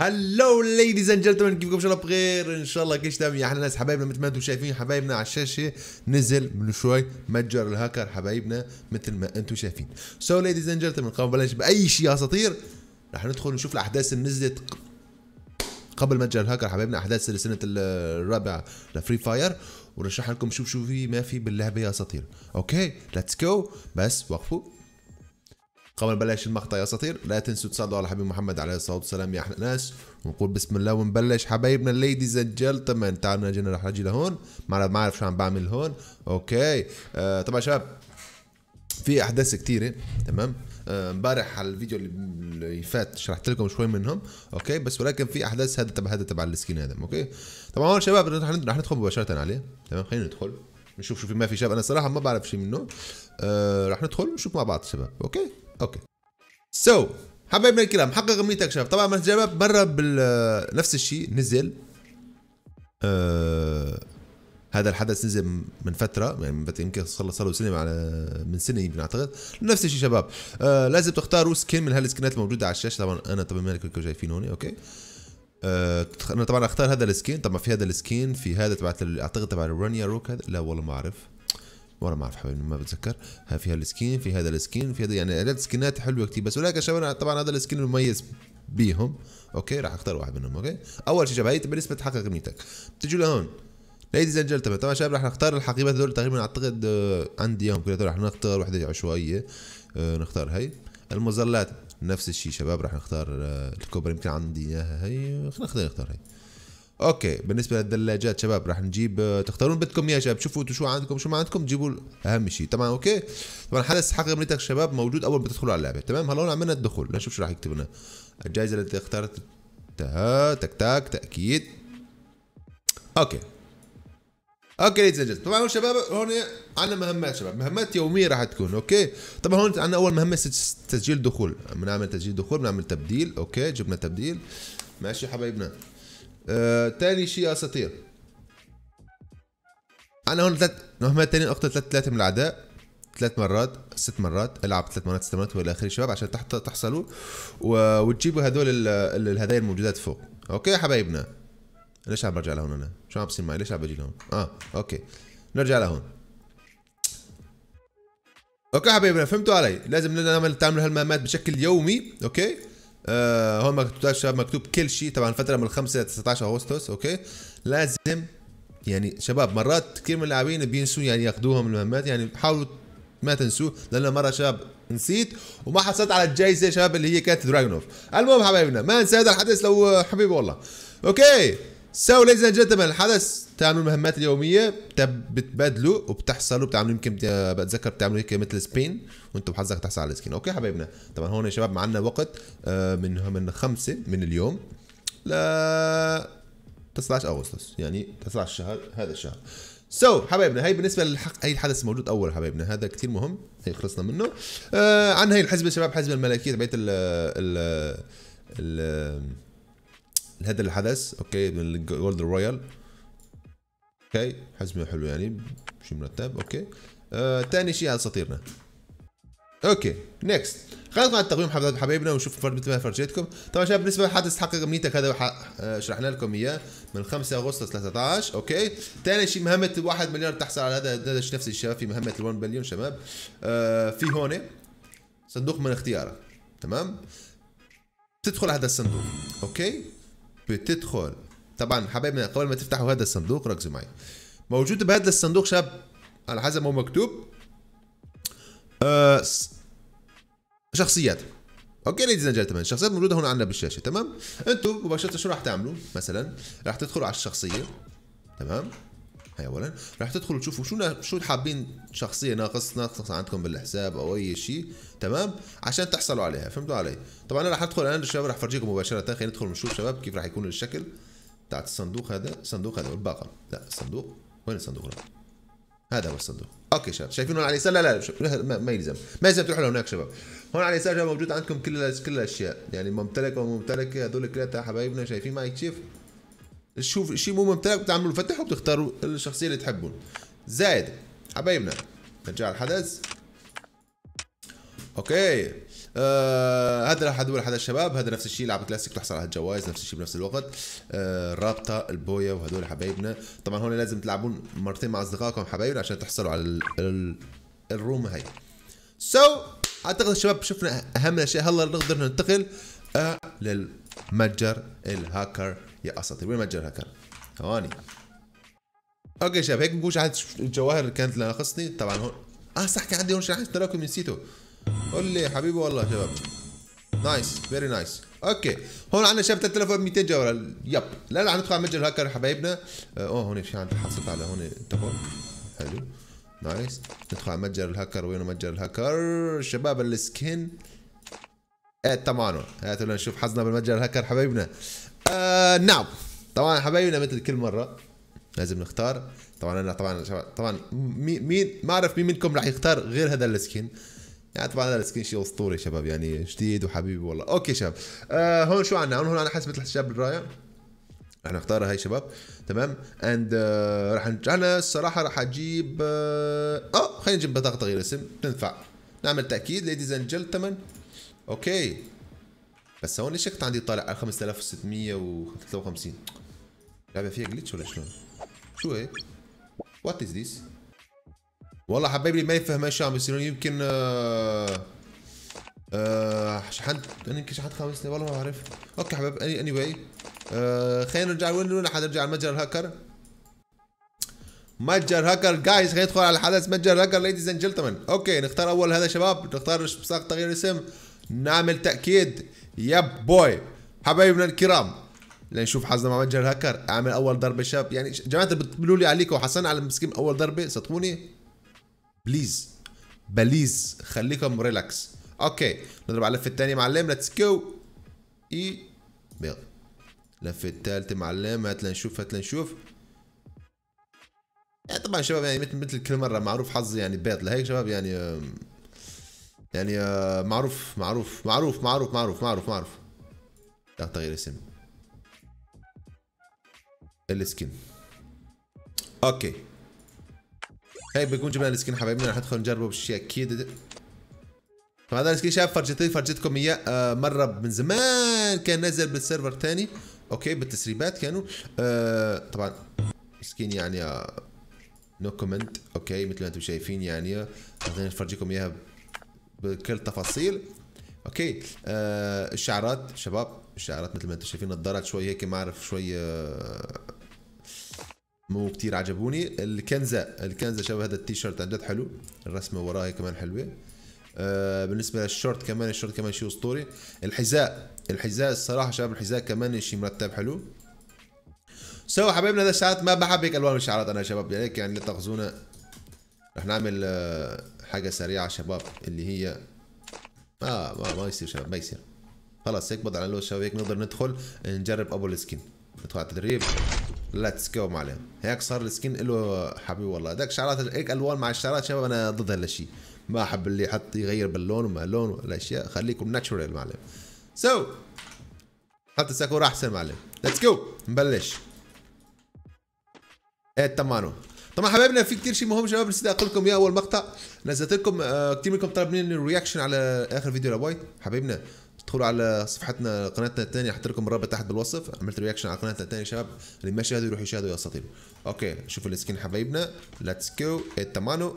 هلو ليديز اند جنتلمان كيفكم ان شاء الله بخير ان شاء الله كل شيء تمام يا احلى ناس حبايبنا مثل ما انتم شايفين حبايبنا على الشاشه نزل من شوي متجر الهاكر حبايبنا مثل ما انتم شايفين سو ليديز اند جنتلمان قبل ما نبلش باي شيء اساطير رح ندخل نشوف الاحداث اللي نزلت قبل متجر الهاكر حبايبنا احداث السنه الرابعه لفري فاير ونرشح لكم شوف شو في ما في باللعبه يا اساطير اوكي ليتس جو بس وقفوا قبل نبلش المقطع يا اساطير لا تنسوا تصلوا على حبيب محمد عليه الصلاه والسلام يا احلى ناس ونقول بسم الله ونبلش حبايبنا الليديز اند جنتلمان تعالوا نجينا رح نجي لهون ما اعرف شو عم بعمل هون اوكي آه طبعا شباب في احداث كثيره تمام آه، امبارح على الفيديو اللي فات شرحت لكم شوي منهم اوكي بس ولكن في احداث هذا تبع هذا تبع السكين هذا اوكي طبعا هون شباب رح ندخل مباشره عليه تمام خلينا ندخل نشوف شو في ما في شباب انا صراحه ما بعرف شيء منه آه راح ندخل ونشوف مع بعض شباب اوكي اوكي سو so, حبايبنا الكرام حقق امنيتك شباب طبعا شباب مره بنفس نفس الشيء نزل آه هذا الحدث نزل من فتره يعني يمكن صار له سنه على من سنه يمكن اعتقد نفس الشيء شباب آه لازم تختاروا سكين من هالسكنات الموجوده على الشاشه طبعا انا طبعا مالك شايفين هون اوكي أه انا طبعا اختار هذا السكين طبعا في هذا السكين في هذا تبعت اعتقد تبع رونيا روك هذا لا والله ما اعرف والله ما اعرف حبيبي ما بتذكر ها في هالسكين في هذا السكين في هذا يعني عدد سكنات حلوه كثير بس ولكن شباب طبعا هذا السكين المميز بيهم اوكي راح اختار واحد منهم اوكي اول شيء شباب هي بالنسبه تحقق امنيتك بتجوا لهون ليديز اند جنتلمان طبعا شباب راح نختار الحقيبات هذول تقريبا اعتقد آه، عندي اياهم كلهم راح نختار وحده عشوائيه آه، نختار هي المظلات نفس الشيء شباب راح نختار آه، الكوبري يمكن عندي اياها هي خلينا نختار نختار هي اوكي بالنسبه للثلاجات شباب راح نجيب آه، تختارون بدكم يا شباب شوفوا انتم شو عندكم شو ما عندكم تجيبوا اهم شيء طبعا اوكي طبعا حدث حق غمرتك شباب موجود اول ما تدخلوا على اللعبه تمام هلا هون عملنا الدخول نشوف شو راح يكتب لنا الجائزه اللي اخترت تك تك تاكيد اوكي اوكي ليديز اند طبعا شباب هون عندنا مهمات شباب مهمات يوميه راح تكون اوكي طبعا هون عندنا اول مهمه تسجيل دخول بنعمل تسجيل دخول بنعمل تبديل اوكي جبنا تبديل ماشي حبايبنا ثاني آه، شيء اساطير انا هون ثلاث مهمات ثانيه اقتل ثلاث ثلاثه من الاعداء ثلاث مرات ست مرات العب ثلاث مرات ست مرات والى اخره شباب عشان تحصلوا وتجيبوا هذول الهدايا الموجودات فوق اوكي حبايبنا ليش عم برجع لهون انا؟ شو عم بصير معي؟ ليش عم بجي لهون؟ اه اوكي نرجع لهون اوكي حبيبنا فهمتوا علي لازم نعمل تعمل هالمهمات بشكل يومي اوكي آه هون مكتوب شباب مكتوب كل شيء طبعا الفتره من 5 ل 19 اغسطس اوكي لازم يعني شباب مرات كثير من اللاعبين بينسوا يعني ياخذوهم المهمات يعني حاولوا ما تنسوه لان مره شباب نسيت وما حصلت على الجائزه شباب اللي هي كانت دراجونوف المهم حبايبنا ما انسى هذا الحدث لو حبيبي والله اوكي سو ليز اند جنتلمان الحدث تعملوا المهمات اليوميه بتبادلوا وبتحصلوا بتعملوا يمكن بتذكر بتعملوا هيك مثل سبين وانتم حظك تحصل على السكين اوكي حبايبنا طبعا هون يا شباب معنا وقت آه، من من خمسه من اليوم ل 19 اغسطس يعني 19 شهر هذا الشهر سو so, حبايبنا هي بالنسبه للحق هي الحدث موجود اول حبايبنا هذا كثير مهم هي خلصنا منه آه عن هي الحزبه شباب حزبه الملكيه تبعت ال ال ال هذا الحدث اوكي من الجولد رويال اوكي حزمه حلو يعني شي مرتب اوكي ثاني آه شيء على سطيرنا اوكي نيكست خلينا نطلع التقويم حبايبنا ونشوف مثل ما فرجيتكم طبعا شباب بالنسبه للحدث تحقق امنيتك هذا آه، شرحنا لكم اياه من 5 اغسطس 13 اوكي ثاني شيء مهمه 1 مليار تحصل على هذا هذا نفس الشباب في مهمه 1 مليون شباب آه في هون صندوق من اختيارك تمام تدخل هذا الصندوق اوكي بتدخل طبعا حبايبنا قبل ما تفتحوا هذا الصندوق ركزوا معي موجود بهذا الصندوق شاب على حسب ما هو مكتوب آه شخصيات اوكي ليديز اند جنتلمان الشخصيات موجوده هنا عندنا بالشاشه تمام انتم مباشره شو راح تعملوا مثلا راح تدخلوا على الشخصيه تمام نحن اولا راح تدخلوا تشوفوا شو شو حابين شخصيه ناقص ناقص عندكم بالحساب او اي شيء تمام عشان تحصلوا عليها فهمتوا علي طبعا انا رح ادخل الان الشباب رح افرجيكم مباشره خلينا ندخل نشوف شباب كيف رح يكون الشكل بتاعت الصندوق هذا الصندوق هذا والباقه لا الصندوق وين الصندوق هنا؟ هذا هو الصندوق اوكي شباب شايفين هون على اليسار لا لا ما, ما يلزم ما يلزم تروحوا لهناك شباب هون على اليسار موجود عندكم كل كل الاشياء يعني ممتلك وممتلكه هذول كلها حبايبنا شايفين معي كيف تشوف شيء مو ممتلك بتعملوا فتح وبتختاروا الشخصيه اللي تحبون زايد حبايبنا نرجع الحدث اوكي آه هذا راح ادور حدا الشباب هذا نفس الشيء لعبه كلاسيك تحصل على الجوائز نفس الشيء بنفس الوقت آه الرابطه البويه وهذول حبايبنا طبعا هون لازم تلعبون مرتين مع اصدقائكم حبايبنا عشان تحصلوا على الـ الـ الروم هاي سو so, اعتقد الشباب شفنا اهم الاشياء هلا نقدر ننتقل آه للمتجر الهاكر يا اساطير وين متجر كان؟ ثواني اوكي شباب هيك بنقول شحنت الجواهر اللي كانت ناقصني طبعا هون اه صح كان عندي هون شحن تراكم نسيته قول لي حبيبي والله شباب نايس فيري نايس اوكي هون عندنا شباب 3200 جوهره يب لا لا ندخل على متجر هاكر حبايبنا اه هون في عندي حصلت على هون تبع حلو نايس ندخل على متجر الهاكر وينه متجر الهاكر شباب السكن ايه طمعنا هاتوا لنشوف حظنا بالمتجر الهاكر حبايبنا آه، نعم طبعا حبايبنا مثل كل مره لازم نختار طبعا انا طبعا طبعا مين ما اعرف مين منكم راح يختار غير هذا السكين يعني طبعا هذا السكين شيء اسطوري شباب يعني جديد وحبيبي والله اوكي شباب آه هون شو عندنا هون انا حسبة الشاب الرائع رح نختارها هاي شباب تمام اند آه رح انا الصراحه رح اجيب آه،, اه, خلينا نجيب بطاقه تغيير اسم تنفع نعمل تاكيد ليديز اند جنتلمان اوكي بس هون ليش كنت عندي طالع 5653 لعبة فيها جليتش ولا شلون؟ شو هيك؟ وات از ذيس؟ والله حبايبي اللي ما يفهم ايش عم بيصير يمكن آه آه شحنت يمكن شحنت خمس والله ما بعرف اوكي حبايب اني اني واي آه خلينا نرجع وين وين حنرجع لمتجر الهاكر متجر هاكر جايز خلينا ندخل على الحدث متجر هاكر ليديز اند جنتلمان اوكي نختار اول هذا شباب نختار مساق تغيير اسم نعمل تاكيد يب بوي حبايبنا الكرام لنشوف حظنا مع متجر هاكر اعمل اول ضربه شاب يعني جماعه بتقولوا لي عليكم وحسن على المسكين اول ضربه صدقوني بليز بليز خليكم ريلاكس اوكي نضرب على اللفه الثانيه معلم ليتس جو اي بيض اللفه الثالثه معلم هات لنشوف هات لنشوف يعني طبعا شباب يعني مثل مثل كل مره معروف حظي يعني بيض لهيك شباب يعني يعني آه، معروف معروف معروف معروف معروف معروف معروف لا تغيير اسم السكين اوكي هاي بنكون جبنا السكين حبايبنا رح ندخل نجربه بالشيء اكيد طبعا هذا السكين شباب فرجيت فرجتكم اياه آه، مره من زمان كان نزل بالسيرفر ثاني اوكي بالتسريبات كانوا آه طبعا سكين يعني نو آه كومنت اوكي مثل ما انتم شايفين يعني خليني آه، افرجيكم اياها بكل تفاصيل اوكي آه الشعرات شباب الشعرات مثل ما انتم شايفين نظارات شوي هيك ما اعرف شوي آه مو كتير عجبوني الكنزة الكنزة شباب هذا التيشيرت عن جد حلو الرسمة وراه كمان حلوة آه بالنسبة للشورت كمان الشورت كمان شيء اسطوري الحذاء الحذاء الصراحة شباب الحذاء كمان شيء مرتب حلو سو حبايبنا هذا الشعرات ما بحب هيك الوان الشعرات انا شباب يعني لا تاخذونا رح نعمل آه، حاجة سريعة شباب اللي هي اه ما, ما يصير شباب ما يصير خلاص هيك بضع على اللوز شباب هيك نقدر ندخل نجرب ابو السكين ندخل على التدريب ليتس جو معلم هيك صار السكين له حبيبي والله هذاك شعرات هيك الوان مع الشعرات شباب انا ضد هالشيء ما احب اللي يحط يغير باللون وما لون ولا اشياء خليكم ناتشورال معلم سو so, حط الساكورا احسن معلم ليتس جو نبلش ايه تمانو طبعا حبايبنا في كتير شيء مهم شباب نسيت اقول لكم اياه اول مقطع نزلت لكم آه كتير منكم طلب مني الرياكشن على اخر فيديو لابوي حبايبنا ادخلوا على صفحتنا قناتنا الثانيه حط لكم الرابط تحت بالوصف عملت رياكشن على قناتنا الثانيه شباب اللي ما شاهدوا يروحوا يشاهدوا يا اساطير اوكي شوفوا السكين حبايبنا ليتس جو اتمانو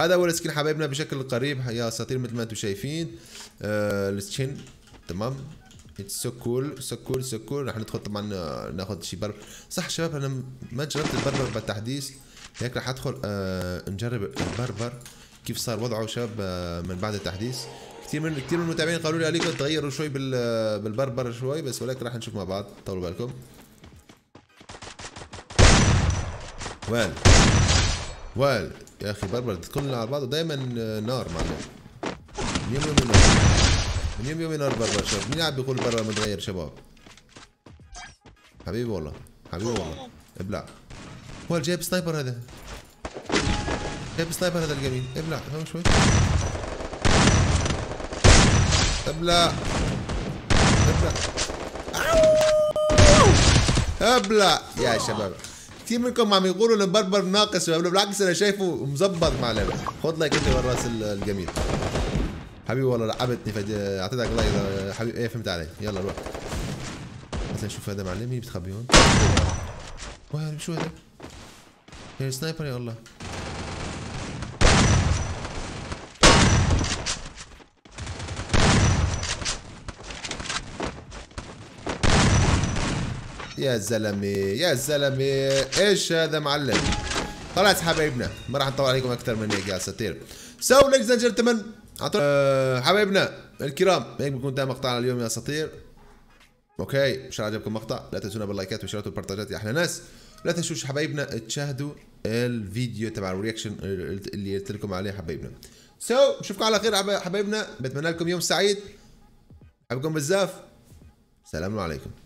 هذا هو السكين حبايبنا بشكل قريب يا اساطير مثل ما انتم شايفين آه السكين تمام اتس سو كول سو كول سو كول راح ندخل طبعا آه، ناخذ شي بربر صح شباب انا ما جربت البربر بالتحديث هيك راح ادخل آه نجرب البربر كيف صار وضعه شباب آه من بعد التحديث كثير من كثير من المتابعين قالوا لي عليكم تغيروا شوي بال آه، بالبربر شوي بس ولكن راح نشوف مع بعض طولوا بالكم وال وال يا اخي بربر كلنا على بعض ودائما آه، نار معناها من يوم يومين اربع شباب مين عم بيقول برا متغير شباب حبيبي والله حبيبي والله ابلع هو جايب سنايبر هذا جايب سنايبر هذا الجميل ابلع فهم شوي ابلع ابلع آه! ابلع يا شباب كثير منكم عم يقولوا بربر ناقص بالعكس انا شايفه مظبط مع اللعبه خد لايك انت من الجميل حبيبي والله لعبتني فدي اعطيتك لايك حبيبي ايه فهمت علي يلا روح بس نشوف هذا معلم مين بتخبي هون وين شو هذا؟ هي سنايبر يا الله يا زلمه يا زلمه ايش هذا معلم طلعت حبايبنا ما راح نطول عليكم اكثر من هيك يا اساطير سو ليكز اند جنتلمان أه حبايبنا الكرام هيك بكون انتهى مقطعنا اليوم يا اساطير اوكي ان شاء الله عجبكم المقطع لا تنسونا باللايكات والشيرات والبارتاجات يا احلى ناس لا تنسوش حبايبنا تشاهدوا الفيديو تبع الرياكشن اللي قلت لكم عليه حبايبنا سو so, نشوفكم على خير حبايبنا بتمنى لكم يوم سعيد حبكم بزاف سلام عليكم